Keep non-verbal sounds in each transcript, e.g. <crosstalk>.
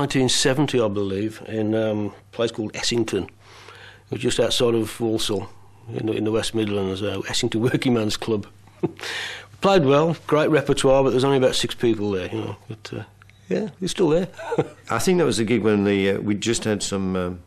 1970, I believe, in um, a place called Essington, which just outside of Walsall, in the, in the West Midlands, uh, Essington <laughs> Working Man's Club. <laughs> Played well, great repertoire, but there's only about six people there, you know. But uh, yeah, you're still there. <laughs> I think that was the gig when the uh, we just had some. Um,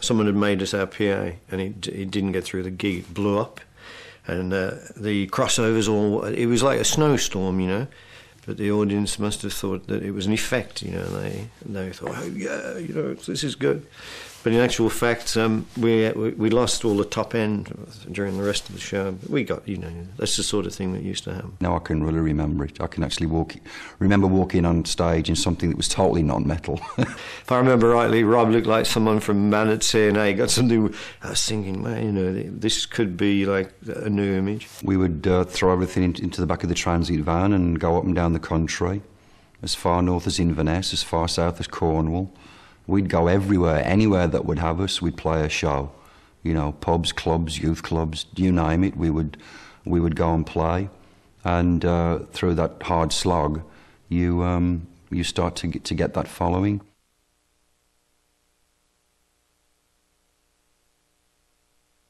someone had made us our PA, and it, it didn't get through the gig. It blew up, and uh, the crossovers all. It was like a snowstorm, you know but the audience must have thought that it was an effect, you know. they, they thought, oh yeah, you know, this is good. But in actual fact, um, we we lost all the top end during the rest of the show. We got you know that's the sort of thing that used to happen. Now I can really remember it. I can actually walk remember walking on stage in something that was totally non-metal. <laughs> if I remember rightly, Rob looked like someone from Manatee, and I got something. I uh, was thinking, man, you know, this could be like a new image. We would uh, throw everything into the back of the transit van and go up and down the country, as far north as Inverness, as far south as Cornwall. We'd go everywhere, anywhere that would have us, we'd play a show. You know, pubs, clubs, youth clubs, you name it, we would, we would go and play. And uh, through that hard slog, you, um, you start to get, to get that following.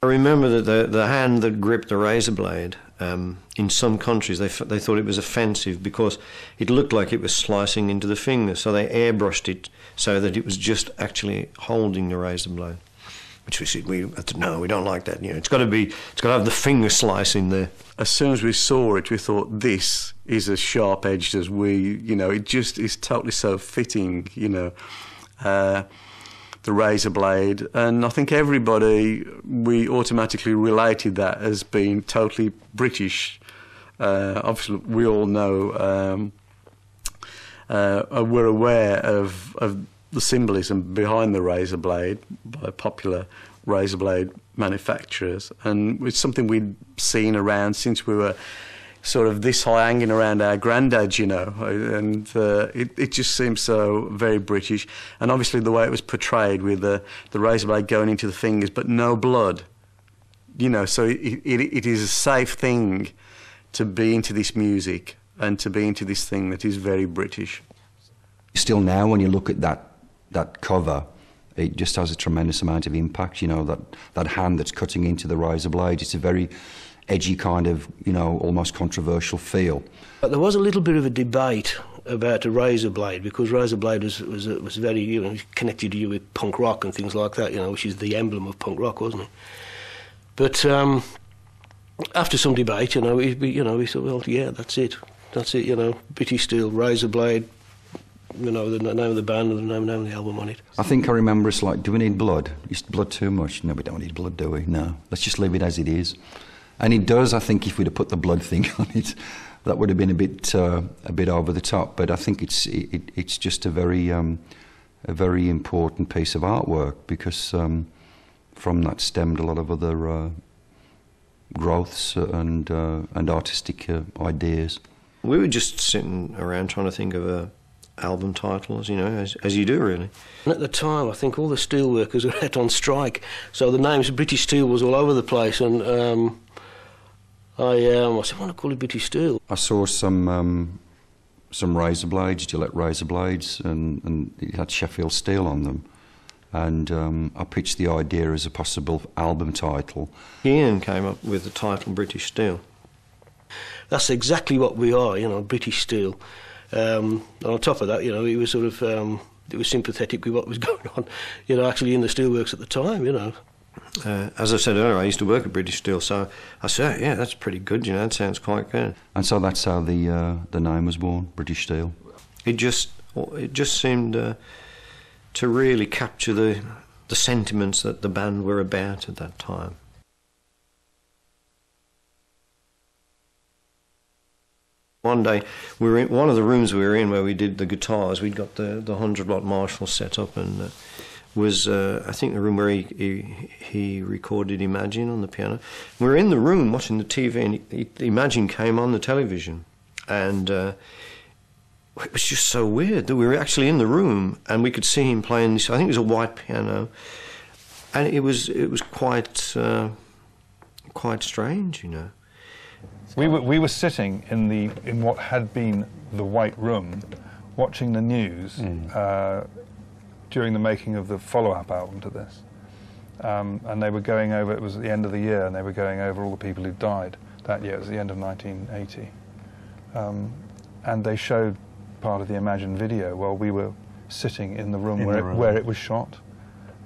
I remember that the, the hand that gripped the razor blade, um, in some countries, they, f- they thought it was offensive because it looked like it was slicing into the finger. So they airbrushed it so that it was just actually holding the razor blade. Which we said, we, no, we don't like that. You know, it's got to be, it's got to have the finger slice in there. As soon as we saw it, we thought this is as sharp edged as we, you know, it just is totally so fitting, you know. Uh, the razor blade. And I think everybody, we automatically related that as being totally British. Uh, obviously, we all know, um, uh, uh, we're aware of, of the symbolism behind the razor blade by popular razor blade manufacturers. And it's something we'd seen around since we were sort of this high hanging around our granddads, you know, and uh, it, it just seems so very British. And obviously the way it was portrayed with the, the razor blade going into the fingers, but no blood, you know, so it, it, it is a safe thing to be into this music and to be into this thing that is very British. Still now, when you look at that, that cover, it just has a tremendous amount of impact, you know, that, that hand that's cutting into the razor blade. It's a very edgy kind of, you know, almost controversial feel. But there was a little bit of a debate about a razor blade because razor blade was was, was very you know connected to you with punk rock and things like that you know which is the emblem of punk rock wasn't it but um, after some debate you know we, we you know we thought well yeah that's it that's it you know British steel razor blade you know the name of the band and the name, name of the album on it I think I remember it's like do we need blood is blood too much no we don't need blood do we no let's just leave it as it is and it does, I think, if we'd have put the blood thing <laughs> on it, that would have been a bit uh, a bit over the top. But I think it's it, it's just a very um, a very important piece of artwork because um, from that stemmed a lot of other uh, growths and uh, and artistic uh, ideas. We were just sitting around trying to think of a album titles, you know, as, as you do really. And at the time, I think all the steelworkers <laughs> were out on strike, so the names of British Steel was all over the place, and um, I, um, I said, want call a bit steel. I saw some um, some razor blades, Gillette razor blades, and, and it had Sheffield steel on them. And um, I pitched the idea as a possible album title. Ian came up with the title British Steel. That's exactly what we are, you know, British Steel. Um, and on top of that, you know, he was sort of um, it was sympathetic with what was <laughs> going on, you know, actually in the steelworks at the time, you know uh, as I said earlier, I used to work at British Steel, so I said, "Yeah, that's pretty good. You know, that sounds quite good." And so that's how the uh, the name was born, British Steel. It just it just seemed uh, to really capture the the sentiments that the band were about at that time. One day, we were in one of the rooms we were in where we did the guitars. We'd got the the hundred watt Marshall set up and. Uh, was uh, I think the room where he, he, he recorded Imagine on the piano. We were in the room watching the TV, and he, he, Imagine came on the television, and uh, it was just so weird that we were actually in the room and we could see him playing this. I think it was a white piano, and it was it was quite uh, quite strange, you know. We were we were sitting in the in what had been the white room, watching the news. Mm. Uh, during the making of the follow-up album to this. Um, and they were going over, it was at the end of the year, and they were going over all the people who died that year. It was the end of 1980. Um, and they showed part of the Imagine video while we were sitting in the room, in where, the room. It, where it was shot,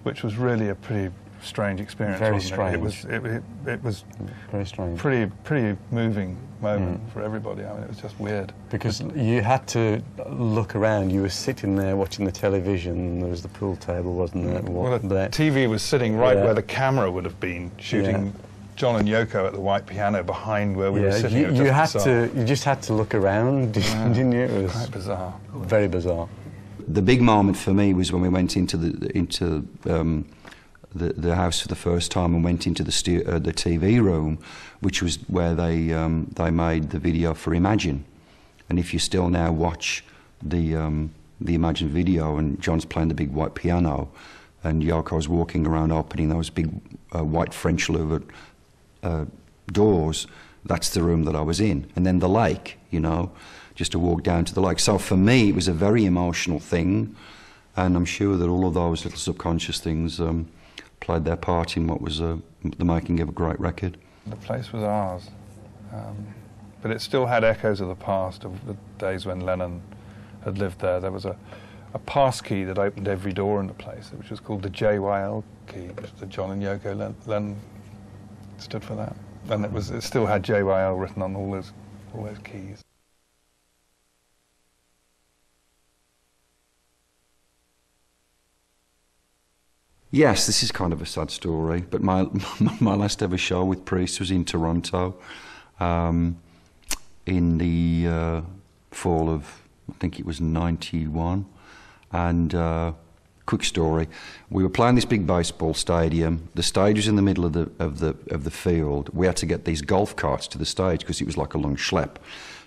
which was really a pretty strange experience. Very strange. It? it? was it, it, it, was mm, very strange. Pretty pretty moving moment mm. for everybody. I mean, it was just weird. Because you had to look around. You were sitting there watching the television. There was the pool table, wasn't there? Well, the there. TV was sitting right yeah. where the camera would have been shooting. Yeah. John and Yoko at the white piano behind where we yeah, were sitting. You, you had to, you just had to look around, <laughs> didn't you? It was quite bizarre. Very bizarre the big moment for me was when we went into the into um, the, the house for the first time and went into the, uh, the TV room, which was where they, um, they made the video for Imagine. And if you still now watch the, um, the Imagine video and John's playing the big white piano and Yarko's walking around opening those big uh, white French louvered uh, doors, that's the room that I was in. And then the lake, you know, just to walk down to the lake. So for me, it was a very emotional thing. And I'm sure that all of those little subconscious things um, played their part in what was uh, the making of a great record. The place was ours, um, but it still had echoes of the past, of the days when Lennon had lived there. There was a, a pass key that opened every door in the place, which was called the JYL key, which the John and Yoko Len, Lennon stood for that. And it, was, it still had JYL written on all those, all those keys. Yes, this is kind of a sad story, but my, <laughs> my last ever show with Priest was in Toronto um, in the uh, fall of, I think it was 91. And uh, quick story, we were playing this big baseball stadium. The stage was in the middle of the, of the, of the field. We had to get these golf carts to the stage because it was like a long schlep.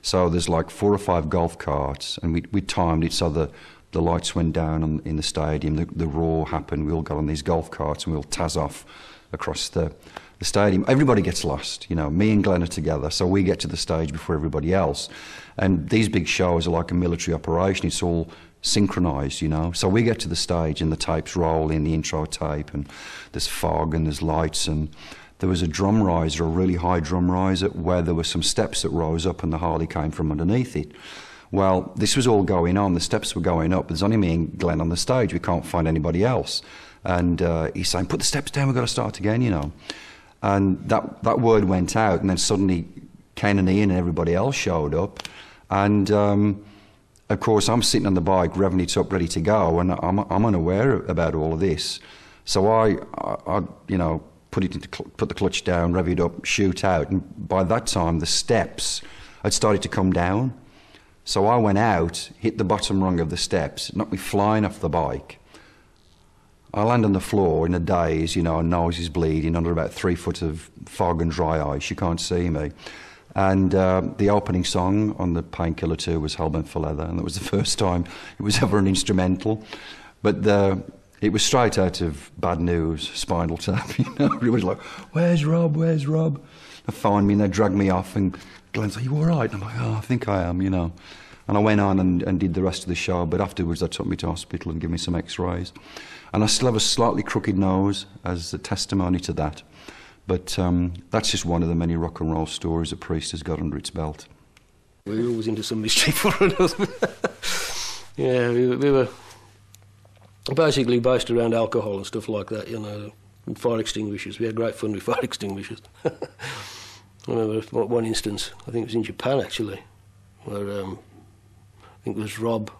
So there's like four or five golf carts, and we, we timed it so the the lights went down on, in the stadium, the, the roar happened, we all got on these golf carts and we all taz off across the, the stadium. Everybody gets lost, you know, me and Glenn are together, so we get to the stage before everybody else. And these big shows are like a military operation, it's all synchronized, you know. So we get to the stage and the tapes roll in, the intro tape, and there's fog and there's lights and there was a drum riser, a really high drum riser, where there were some steps that rose up and the Harley came from underneath it. Well, this was all going on. The steps were going up. There's only me and Glenn on the stage. We can't find anybody else. And uh, he's saying, put the steps down. We've got to start again, you know. And that, that word went out. And then suddenly Ken and Ian and everybody else showed up. And... Um, of course, I'm sitting on the bike, revving it up, ready to go, and I'm, I'm unaware about all of this. So I, I, I you know, put it into, put the clutch down, rev it up, shoot out, and by that time the steps had started to come down. So I went out, hit the bottom rung of the steps, knocked me flying off the bike. I land on the floor in a daze, you know, nose is bleeding under about three foot of fog and dry ice. You can't see me. And uh, the opening song on the Painkiller 2 was Hell for Leather, and that was the <laughs> first time it was ever an instrumental. But the, it was straight out of Bad News, Spinal Tap, <laughs> you know. everybody's like, where's Rob, where's Rob? They find me and they drag me off and Glenn's like, you all right? And I'm like, oh, I think I am, you know. And I went on and, and did the rest of the show, but afterwards they took me to hospital and gave me some x-rays. And I still have a slightly crooked nose as a testimony to that. But um, that's just one of the many rock and roll stories a priest has got under its belt. We were always into some mystery <laughs> for another. yeah, we, we, were basically based around alcohol and stuff like that, you know, fire extinguishers. We had great fun with fire <laughs> extinguishers. I remember one instance, I think it was in Japan actually, where um, I think it was Rob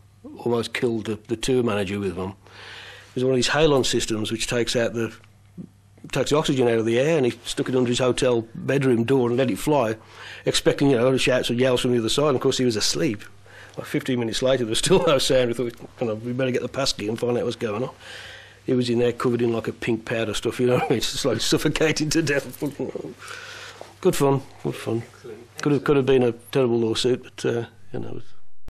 almost killed the, the tour manager with one. It was one of these halon systems which takes out the takes the oxygen out of the air and he stuck it under his hotel bedroom door and let it fly, expecting, you know, shouts and yells from the other side. And of course, he was asleep. Like 15 minutes later, there was still <laughs> no sound. We thought, you know, we better get the Paskey and find out what's going on. He was in there covered in like a pink powder stuff, you know, it's <laughs> just like suffocating to death. <laughs> good fun, good fun. Could have, could have been a terrible lawsuit, but uh, you know.